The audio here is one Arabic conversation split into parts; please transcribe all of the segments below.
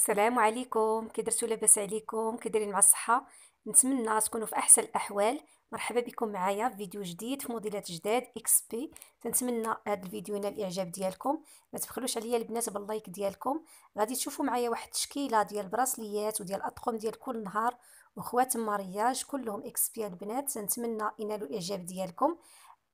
السلام عليكم كي درتو لاباس عليكم كي دايرين مع الصحه نتمنى تكونوا في احسن الاحوال مرحبا بكم معايا في فيديو جديد في موديلات جداد اكس بي تنتمنى هذا الفيديو ينال الاعجاب ديالكم ما تبخلوش عليا البنات باللايك ديالكم غادي تشوفوا معايا واحد التشكيله ديال البراسليات وديال الاطقم ديال كل نهار وخوات مارياج كلهم اكس بي البنات تنتمنى ينالوا الاعجاب ديالكم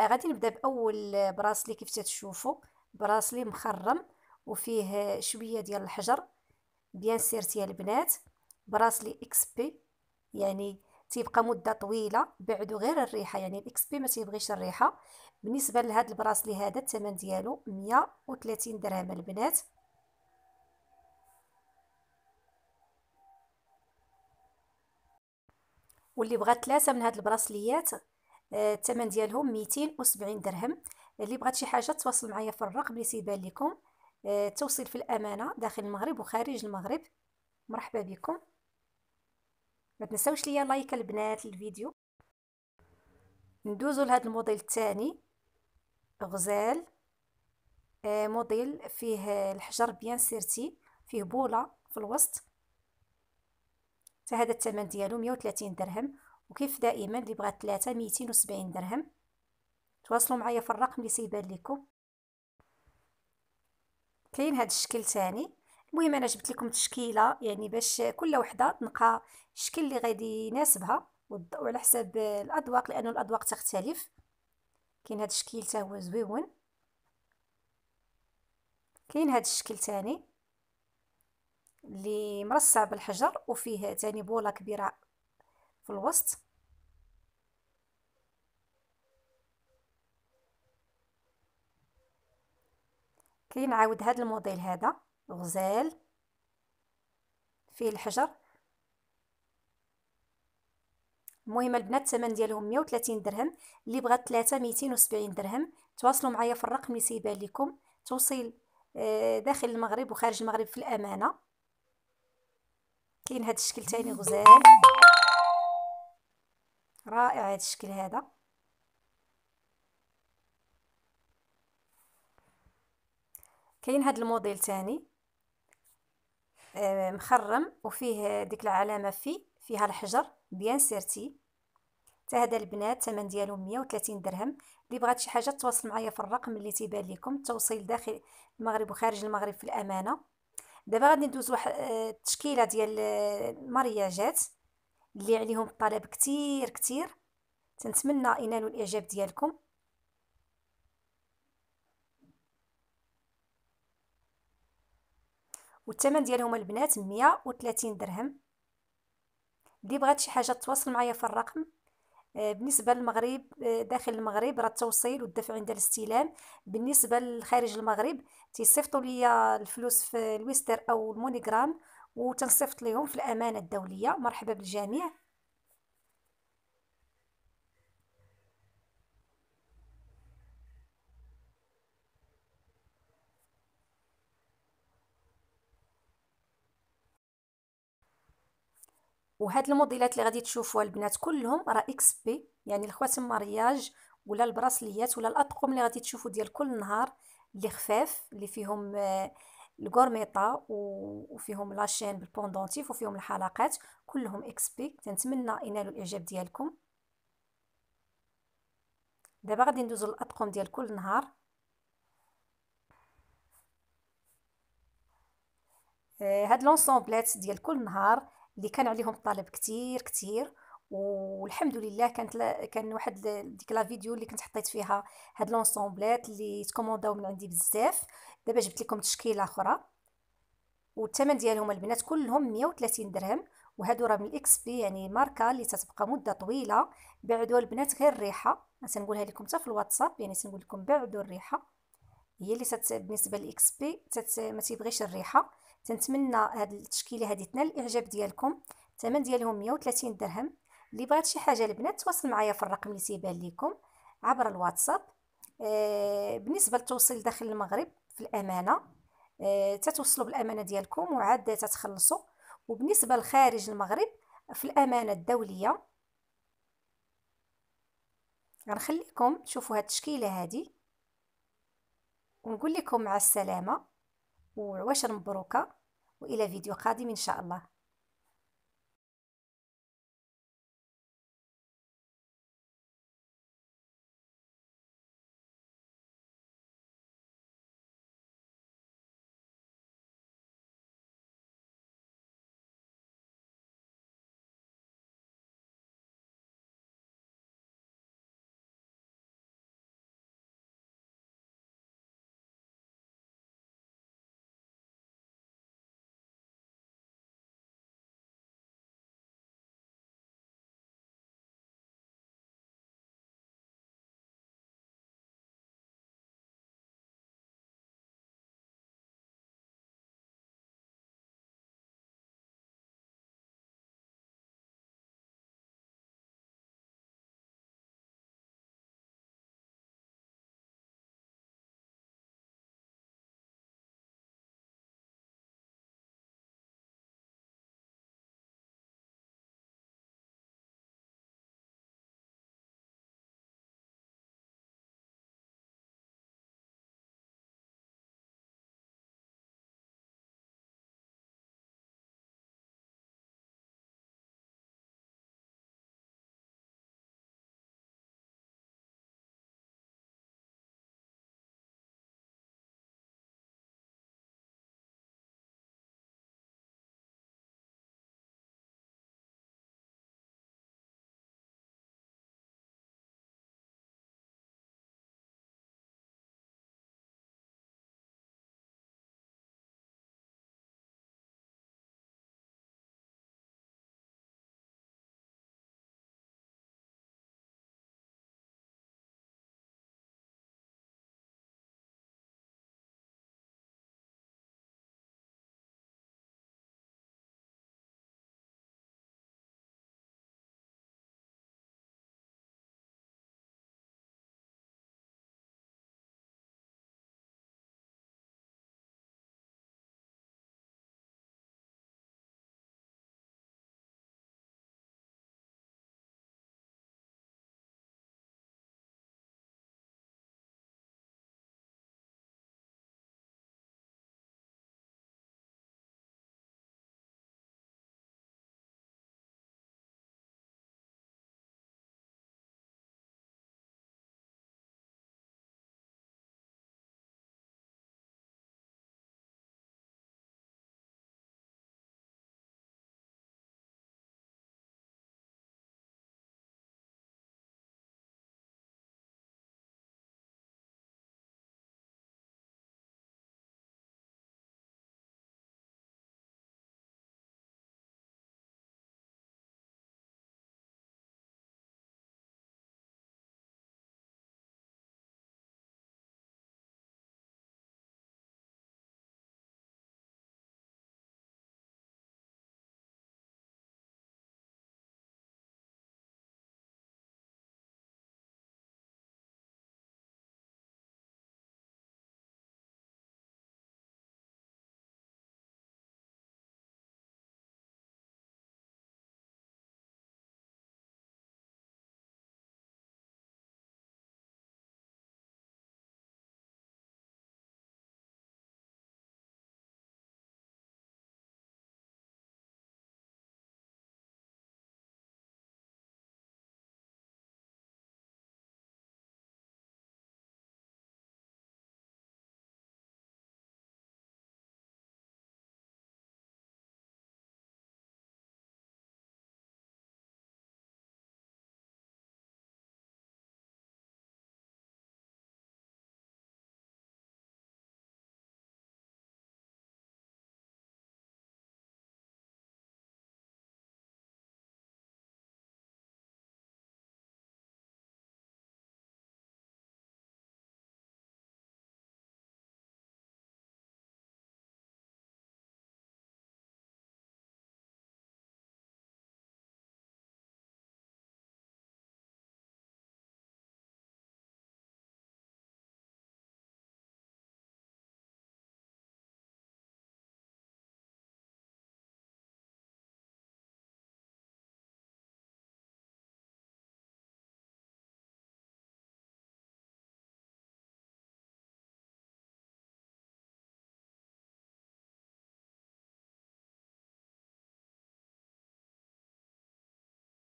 غادي نبدا باول براسلي كيف تتشوفوا براسلي مخرم وفيه شويه ديال الحجر بيان سيرتي البنات براسلي اكس بي يعني تيبقى مده طويله بعدو غير الريحه يعني الاكس بي ما تيبغيش الريحه بالنسبه لهذا البراسلي هذا الثمن ديالو 130 درهم البنات واللي بغات ثلاثه من هاد البراسليات آه، الثمن ديالهم 270 درهم اللي بغات شي حاجه تواصل معايا في الرقم اللي تيبان لكم التوصيل آه، في الامانه داخل المغرب وخارج المغرب مرحبا بكم ما تنساوش ليا لايك البنات للفيديو ندوزو لهذا الموديل الثاني غزال آه، موديل فيه الحجر بيان سيرتي فيه بوله في الوسط حتى هذا الثمن ديالو 130 درهم وكيف دائما اللي بغات ثلاثة 270 درهم تواصلوا معايا في الرقم اللي سيبان لكم كاين هذا الشكل ثاني المهم انا جبت لكم تشكيله يعني باش كل وحده تنقى الشكل اللي غادي يناسبها وعلى حساب الاذواق لانه الاذواق تختلف كاين هذا الشكل حتى هو زويون كاين هذا الشكل ثاني اللي مرصع بالحجر وفيه ثاني بوله كبيره في الوسط لي نعاود هذا الموديل هذا غزال فيه الحجر المهم البنات الثمن ديالهم 130 درهم اللي بغات 3 270 درهم تواصلوا معايا في الرقم اللي سيبان لكم توصيل آه، داخل المغرب وخارج المغرب في الامانه كاين هذا الشكل ثاني غزال رائع هذا الشكل هذا كاين هذا الموديل تاني آه، مخرم وفيه ديك العلامه في فيها الحجر بيان سيرتي حتى هذا البنات الثمن ديالو 130 درهم اللي بغات شي حاجه تواصل معايا في الرقم اللي تيبان لكم التوصيل داخل المغرب وخارج المغرب في الامانه دابا غادي ندوز واحد آه، التشكيله ديال آه، المارياجات اللي عليهم طلب كتير كتير تنتمنى ينالوا الاعجاب ديالكم والثمن ديالهم البنات 130 درهم اللي بغات شي حاجه تواصل معايا في الرقم آه، بالنسبه للمغرب آه، داخل المغرب راه التوصيل والدفع عند الاستلام بالنسبه لخارج المغرب تيصيفطوا ليا الفلوس في الويستر او المونيغرام وتنصيفط ليهم في الامانه الدوليه مرحبا بالجميع وهاد الموديلات اللي غادي تشوفوها البنات كلهم راه اكس بي يعني الخوات مارياج ولا البراسليات ولا الاطقم اللي غادي تشوفوا ديال كل نهار اللي خفاف اللي فيهم آه، الكورميطه وفيهم لاشين بالبوندونتيف وفيهم الحلقات كلهم اكس بي كنتمنى ينالوا الاعجاب ديالكم دابا غادي ندوزو للاطقم ديال كل نهار آه، هاد لونسومبلات ديال كل نهار اللي كان عليهم الطلب كثير كثير والحمد لله كانت ل... كان واحد ديك لا فيديو اللي كنت حطيت فيها هاد لونسومبلات اللي تكومونداو من عندي بزاف دابا جبت لكم تشكيله اخرى والثمن ديالهم البنات كلهم 130 درهم وهادو راه من الاكس بي يعني ماركه اللي تتبقى مده طويله بعدو البنات غير الريحه تنقولها لكم حتى في الواتساب يعني تنقول لكم بعدو الريحه هي اللي تت... بالنسبه للاكس بي تت... ما تيبغيش الريحه تنتمنى هاد التشكيله هادي تنال الاعجاب ديالكم الثمن ديالهم 130 درهم اللي بغات شي حاجه البنات تواصل معايا في الرقم اللي تيبان لكم عبر الواتساب آه بالنسبه للتوصيل داخل المغرب في الامانه آه تتوصلوا بالامانه ديالكم وعاد تتخلصوا وبالنسبه لخارج المغرب في الامانه الدوليه غنخليكم تشوفوا هاد التشكيله هادي ونقول لكم مع السلامه وعواشر مبروكه والى فيديو قادم ان شاء الله